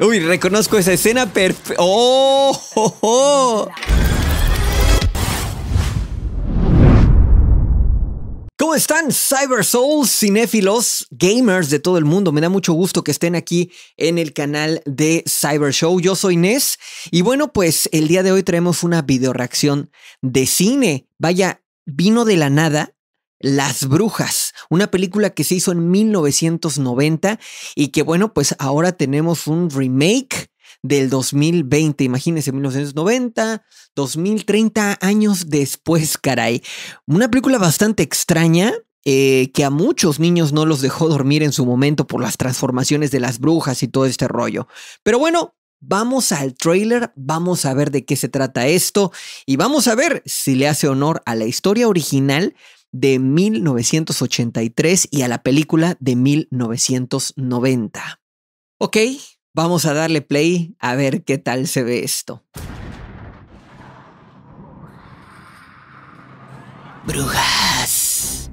Uy, reconozco esa escena perfecta. ¡Oh! oh, cómo están Cyber Souls, cinéfilos, gamers de todo el mundo? Me da mucho gusto que estén aquí en el canal de Cyber Show. Yo soy Nes y bueno, pues el día de hoy traemos una videoreacción de cine. Vaya, vino de la nada las Brujas, una película que se hizo en 1990 y que bueno, pues ahora tenemos un remake del 2020, imagínense, 1990, 2030 años después, caray. Una película bastante extraña, eh, que a muchos niños no los dejó dormir en su momento por las transformaciones de las brujas y todo este rollo. Pero bueno, vamos al trailer, vamos a ver de qué se trata esto y vamos a ver si le hace honor a la historia original, de 1983 y a la película de 1990. Ok, vamos a darle play a ver qué tal se ve esto. Brujas.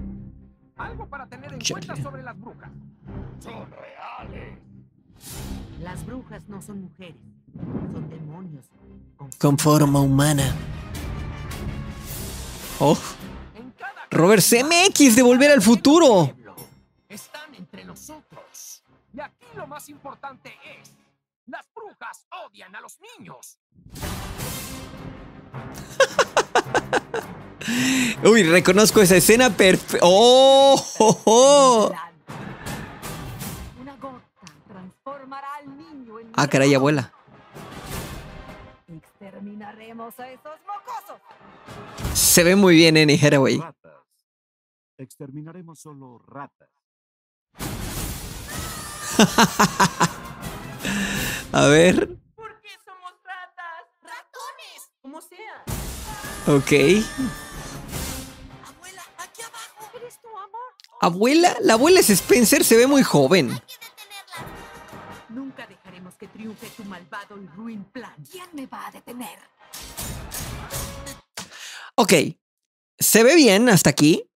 Algo para tener en cuenta sobre las brujas. Son reales. Las brujas no son mujeres, son demonios. con forma humana. Oh. Robert CMX de Volver al Futuro. Están entre nosotros. Y aquí lo más importante es, las brujas odian a los niños. Uy, reconozco esa escena perfecta. ¡Oh! Una gota transformará al niño en ah, caray, abuela. Exterminaremos a esos mocosos. Se ve muy bien Annie eh, Haraway. Exterminaremos solo ratas. A ver. ¿Por qué somos ratas? ¡Ratones! Como sea. Ok. Abuela, aquí abajo. ¿Eres ama? Abuela, la abuela Spencer, se ve muy joven. Nunca dejaremos que triunfe tu malvado y ruin plan. ¿Quién me va a detener? Ok. Se ve bien hasta aquí.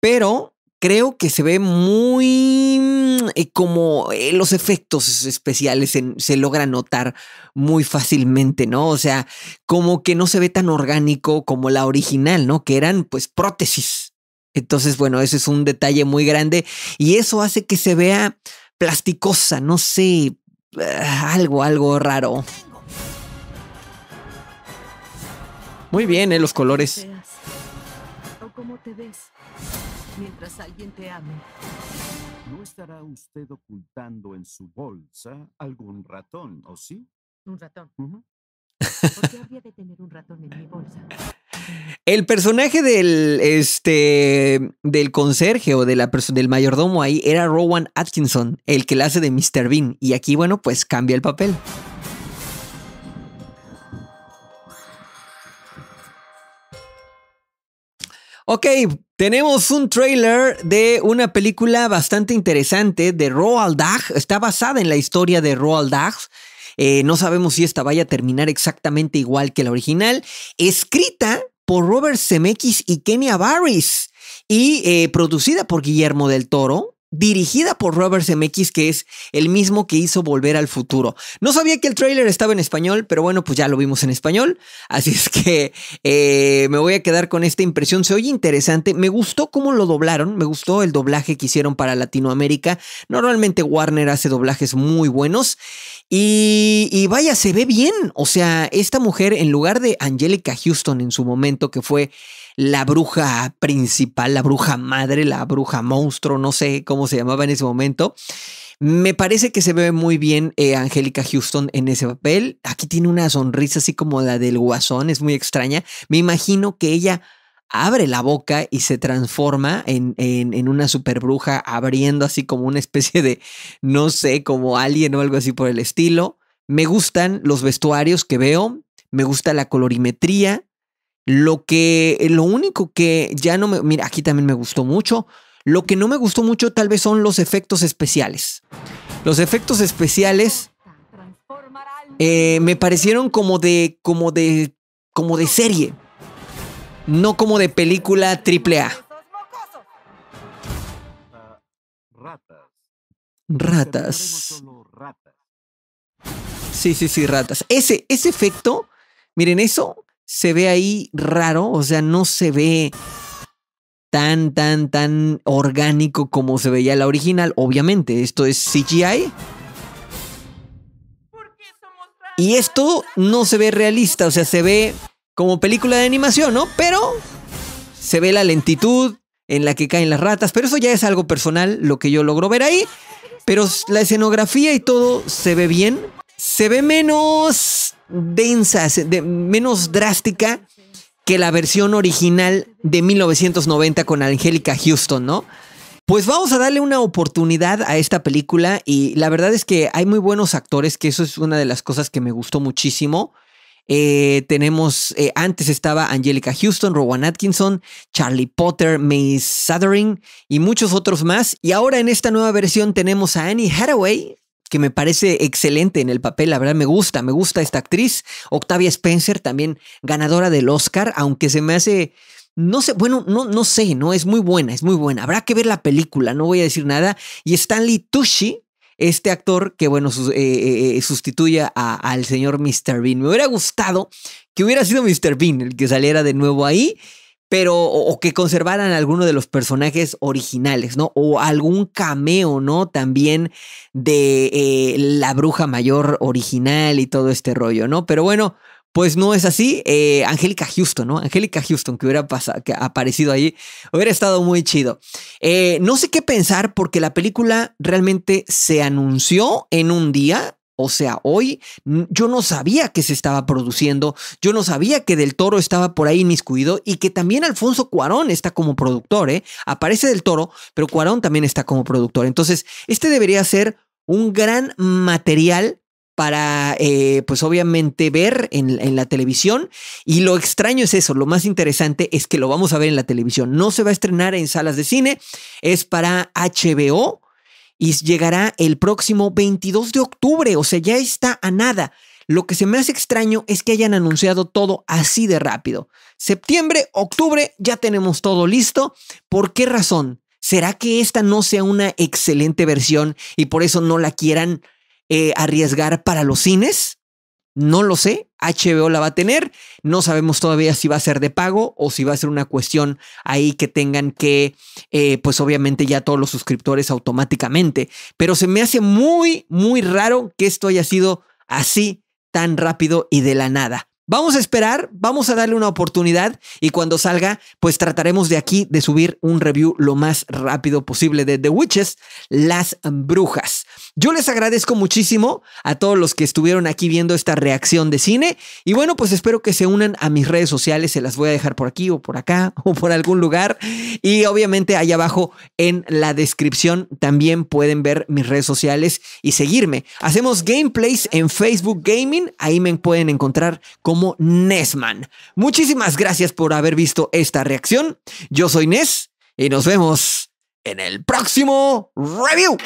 Pero creo que se ve muy mm, eh, como eh, los efectos especiales se, logra notar muy fácilmente, ¿no? O sea, como que no se ve tan orgánico como la original, ¿no? Que eran pues prótesis. Entonces, bueno, ese es un detalle muy grande y eso hace que se vea plasticosa, no sé, ah, algo, algo raro. Muy bien, ¿eh? Los colores. ¿Cómo te ves? mientras alguien te ame. No estará usted ocultando en su bolsa algún ratón, ¿o sí? Un ratón. ¿Por qué habría de tener un ratón en mi bolsa? El personaje del, este, del conserje o de la del mayordomo ahí era Rowan Atkinson, el que la hace de Mr. Bean. Y aquí, bueno, pues cambia el papel. Ok, tenemos un trailer de una película bastante interesante de Roald Dahl. Está basada en la historia de Roald Dahl. Eh, no sabemos si esta vaya a terminar exactamente igual que la original. Escrita por Robert Zemeckis y Kenia Barris. Y eh, producida por Guillermo del Toro dirigida por Robert Zemeckis, que es el mismo que hizo Volver al Futuro. No sabía que el tráiler estaba en español, pero bueno, pues ya lo vimos en español, así es que eh, me voy a quedar con esta impresión. Se oye interesante, me gustó cómo lo doblaron, me gustó el doblaje que hicieron para Latinoamérica. Normalmente Warner hace doblajes muy buenos y, vaya, se ve bien. O sea, esta mujer, en lugar de Angélica Houston en su momento, que fue la bruja principal, la bruja madre, la bruja monstruo, no sé cómo se llamaba en ese momento. Me parece que se ve muy bien eh, Angélica Houston en ese papel. Aquí tiene una sonrisa así como la del guasón, es muy extraña. Me imagino que ella abre la boca y se transforma en, una super bruja, abriendo así como una especie de, no sé, como alien o algo así por el estilo. Me gustan los vestuarios que veo, me gusta la colorimetría. Lo que, eh, lo único que ya no me, mira, aquí también me gustó mucho. Lo que no me gustó mucho tal vez son los efectos especiales. Los efectos especiales eh, me parecieron como de, como de, como de serie no como de película triple A. Ratas. Sí, sí, sí, ratas. Ese, ese efecto, miren, eso se ve ahí raro, o sea, no se ve tan, tan, tan orgánico como se veía la original, obviamente. Esto es CGI. Y esto no se ve realista, o sea, se ve como película de animación, ¿no? Pero se ve la lentitud en la que caen las ratas, pero eso ya es algo personal, lo que yo logro ver ahí. Pero la escenografía y todo se ve bien, se ve menos densa, menos drástica que la versión original de 1990 con Angélica Houston, ¿no? Pues vamos a darle una oportunidad a esta película y la verdad es que hay muy buenos actores, que eso es una de las cosas que me gustó muchísimo. Eh, tenemos, eh, antes estaba Angelica Houston, Rowan Atkinson, Charlie Potter, Mae Suthering y muchos otros más. Y ahora en esta nueva versión tenemos a Annie Hathaway, que me parece excelente en el papel, la verdad me gusta, me gusta esta actriz. Octavia Spencer, también ganadora del Oscar, aunque se me hace... No sé, bueno, no, no sé, no, es muy buena, es muy buena. Habrá que ver la película, no voy a decir nada. Y Stanley Tucci, este actor que, bueno, eh, eh, eh, sustituye sustituya al señor Mr. Bean. Me hubiera gustado que hubiera sido Mr. Bean el que saliera de nuevo ahí, pero o, que conservaran alguno de los personajes originales, ¿no? O algún cameo, ¿no? También de la bruja mayor original y todo este rollo, ¿no? Pero bueno, pues no es así. Eh, Angélica Houston, ¿no? Angélica Houston, que hubiera que aparecido ahí, hubiera estado muy chido. Eh, no sé qué pensar porque la película realmente se anunció en un día. O sea, hoy yo no sabía que se estaba produciendo, yo no sabía que Del Toro estaba por ahí inmiscuido y que también Alfonso Cuarón está como productor, ¿eh? Aparece Del Toro, pero Cuarón también está como productor. Entonces, este debería ser un gran material para, eh, pues obviamente, ver en, en, la televisión. Y lo extraño es eso, lo más interesante es que lo vamos a ver en la televisión. No se va a estrenar en salas de cine, es para HBO y llegará el próximo 22 de octubre, o sea, ya está a nada. Lo que se me hace extraño es que hayan anunciado todo así de rápido. Septiembre, octubre, ya tenemos todo listo. ¿Por qué razón? ¿Será que esta no sea una excelente versión y por eso no la quieran eh, arriesgar para los cines. No lo sé, HBO la va a tener, no sabemos todavía si va a ser de pago o si va a ser una cuestión ahí que tengan que, eh, pues obviamente ya todos los suscriptores automáticamente, pero se me hace muy, muy raro que esto haya sido así tan rápido y de la nada. Vamos a esperar, vamos a darle una oportunidad y cuando salga, pues trataremos de aquí de subir un review lo más rápido posible de The Witches, las brujas. Yo les agradezco muchísimo a todos los que estuvieron aquí viendo esta reacción de cine y bueno, pues espero que se unan a mis redes sociales, se las voy a dejar por aquí o por acá o por algún lugar y obviamente ahí abajo en la descripción también pueden ver mis redes sociales y seguirme. Hacemos gameplays en Facebook Gaming, ahí me pueden encontrar como como Nesman. Muchísimas gracias por haber visto esta reacción. Yo soy Nes y nos vemos en el próximo review.